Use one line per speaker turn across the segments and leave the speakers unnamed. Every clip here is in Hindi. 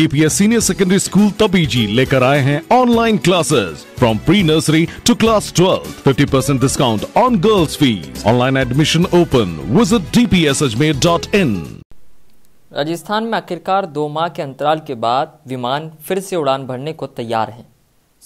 DPS senior secondary school Tabiji लेकर आए हैं online classes from pre nursery to class twelve fifty percent discount on girls fees online admission open visit DPS Ajmer dot in Rajasthan में आखिरकार दो माह के अंतराल के बाद विमान फिर से उड़ान भरने को तैयार है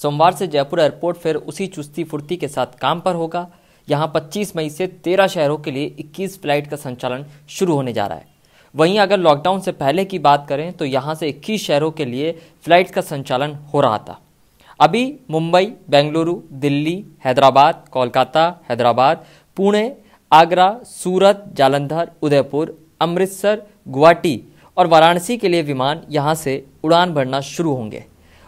सोमवार से जयपुर एयरपोर्ट फिर उसी चुस्ती फुर्ती के साथ काम पर होगा यहाँ 25 मई से 13 शहरों के लिए 21 फ्लाइट का संचालन शुरू होने जा रहा है वहीं अगर लॉकडाउन से पहले की बात करें तो यहाँ से 21 शहरों के लिए फ्लाइट्स का संचालन हो रहा था अभी मुंबई बेंगलुरु दिल्ली हैदराबाद कोलकाता हैदराबाद पुणे आगरा सूरत जालंधर उदयपुर अमृतसर गुवाहाटी और वाराणसी के लिए विमान यहाँ से उड़ान भरना शुरू होंगे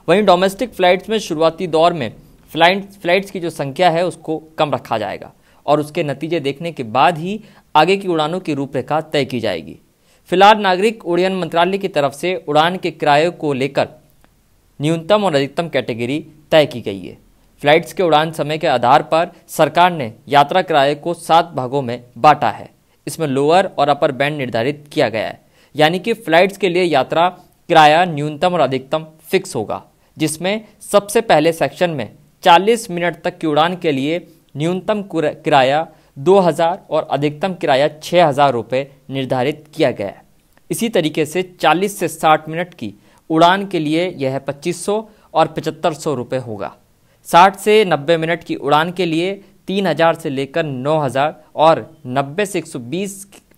वहीं डोमेस्टिक फ़्लाइट्स में शुरुआती दौर में फ्लाइट फ्लाइट्स की जो संख्या है उसको कम रखा जाएगा और उसके नतीजे देखने के बाद ही आगे की उड़ानों की रूपरेखा तय की जाएगी फिलहाल नागरिक उड्डयन मंत्रालय की तरफ से उड़ान के किराए को लेकर न्यूनतम और अधिकतम कैटेगरी तय की गई है फ्लाइट्स के उड़ान समय के आधार पर सरकार ने यात्रा किराए को सात भागों में बांटा है इसमें लोअर और अपर बैंड निर्धारित किया गया है यानी कि फ्लाइट्स के लिए यात्रा किराया न्यूनतम और अधिकतम फिक्स होगा जिसमें सबसे पहले सेक्शन में 40 मिनट तक की उड़ान के लिए न्यूनतम किराया दो हज़ार और अधिकतम किराया छः हज़ार रुपये निर्धारित किया गया है इसी तरीके से 40 से 60 मिनट की उड़ान के लिए यह 2500 और पचहत्तर सौ रुपये होगा 60 से 90 मिनट की उड़ान के लिए 3000 से लेकर 9000 और 90 से 120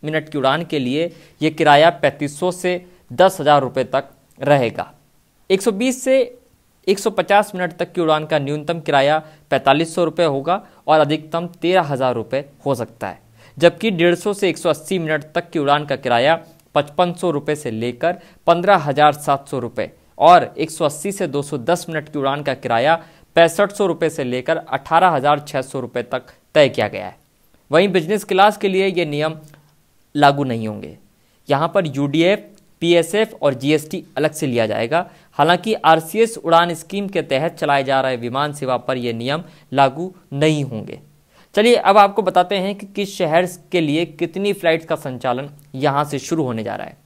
मिनट की उड़ान के लिए यह किराया 3500 से दस हज़ार रुपये तक रहेगा 120 से 150 मिनट तक की उड़ान का न्यूनतम किराया पैंतालीस सौ होगा और अधिकतम तेरह हज़ार रुपये हो सकता है जबकि 150 से 180 मिनट तक की उड़ान का किराया पचपन सौ से लेकर पंद्रह हज़ार सात सौ और 180 से 210 मिनट की उड़ान का किराया पैंसठ सौ से लेकर अठारह हज़ार छः सौ तक तय किया गया है वहीं बिजनेस क्लास के लिए ये नियम लागू नहीं होंगे यहाँ पर यू पी एस एफ और जी अलग से लिया जाएगा हालांकि आरसीएस उड़ान स्कीम के तहत चलाए जा रहे विमान सेवा पर यह नियम लागू नहीं होंगे चलिए अब आपको बताते हैं कि किस शहर के लिए कितनी फ्लाइट्स का संचालन यहाँ से शुरू होने जा रहा है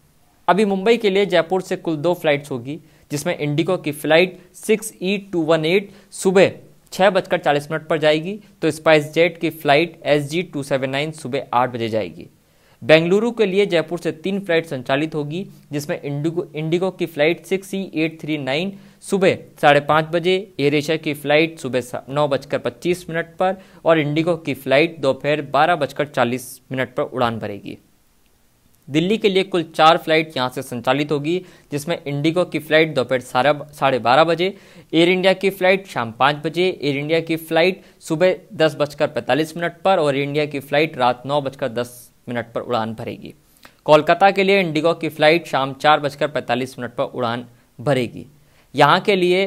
अभी मुंबई के लिए जयपुर से कुल दो फ्लाइट्स होगी जिसमें इंडिगो की flight six E two one eight सुबह छः बजकर चालीस मिनट पर जाएगी तो स्पाइस जेट की flight S G two seven nine सुबह आठ बजे जाएगी बेंगलुरु के लिए जयपुर से तीन फ्लाइट संचालित होगी जिसमें इंडिगो इंडिगो की flight six C eight three nine सुबह साढ़े पाँच बजे एयर एशिया की फ्लाइट सुबह नौ बजकर पच्चीस मिनट पर और इंडिगो की फ्लाइट दोपहर बारह बजकर चालीस मिनट पर उड़ान भरेगी दिल्ली के लिए कुल चार फ्लाइट यहां से संचालित होगी जिसमें इंडिगो की फ्लाइट दोपहर सारा साढ़े बारह बजे एयर इंडिया की फ्लाइट शाम पाँच बजे एयर इंडिया की फ्लाइट सुबह दस बजकर पैंतालीस मिनट पर और एयर इंडिया की फ्लाइट रात नौ बजकर दस मिनट पर उड़ान भरेगी कोलकाता के लिए इंडिगो की फ़्लाइट शाम चार बजकर पैंतालीस मिनट पर उड़ान भरेगी यहाँ के लिए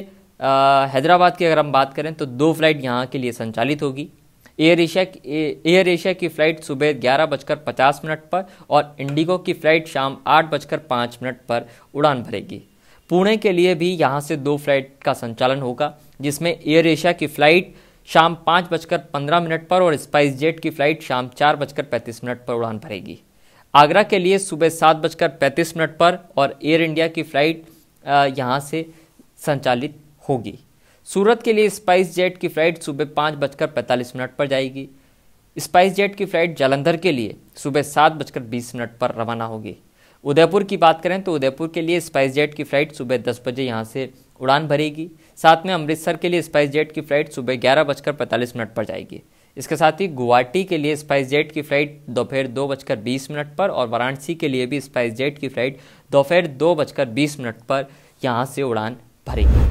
हैदराबाद की अगर हम बात करें तो दो फ्लाइट यहाँ के लिए संचालित होगी एयर एशिया एयर एशिया की फ़्लाइट सुबह ग्यारह बजकर पचास मिनट पर और इंडिगो की फ़्लाइट शाम आठ बजकर पाँच मिनट पर उड़ान भरेगी पुणे के लिए भी यहाँ से दो फ्लाइट का संचालन होगा जिसमें एयर एशिया की फ़्लाइट शाम पाँच बजकर पंद्रह मिनट पर और स्पाइस जेट की फ्लाइट शाम चार बजकर पैंतीस मिनट पर उड़ान भरेगी आगरा के लिए सुबह सात बजकर पैंतीस मिनट पर और एयर इंडिया की फ्लाइट यहाँ से संचालित होगी सूरत के लिए स्पाइस जेट की फ्लाइट सुबह पाँच बजकर पैंतालीस मिनट पर जाएगी स्पाइस जेट की फ्लाइट जालंधर के लिए सुबह सात बजकर बीस मिनट पर रवाना होगी उदयपुर की बात करें तो उदयपुर के लिए स्पाइस जेट की फ्लाइट सुबह दस बजे यहाँ से उड़ान भरेगी साथ में अमृतसर के लिए स्पाइस जेट की फ़्लाइट सुबह ग्यारह बजकर पैंतालीस मिनट पर जाएगी इसके साथ ही गुवाहाटी के लिए स्पाइस जेट की फ़्लाइट दोपहर दो बजकर बीस मिनट पर और वाराणसी के लिए भी स्पाइस जेट की फ़्लाइट दोपहर दो बजकर बीस मिनट पर यहाँ से उड़ान भरेगी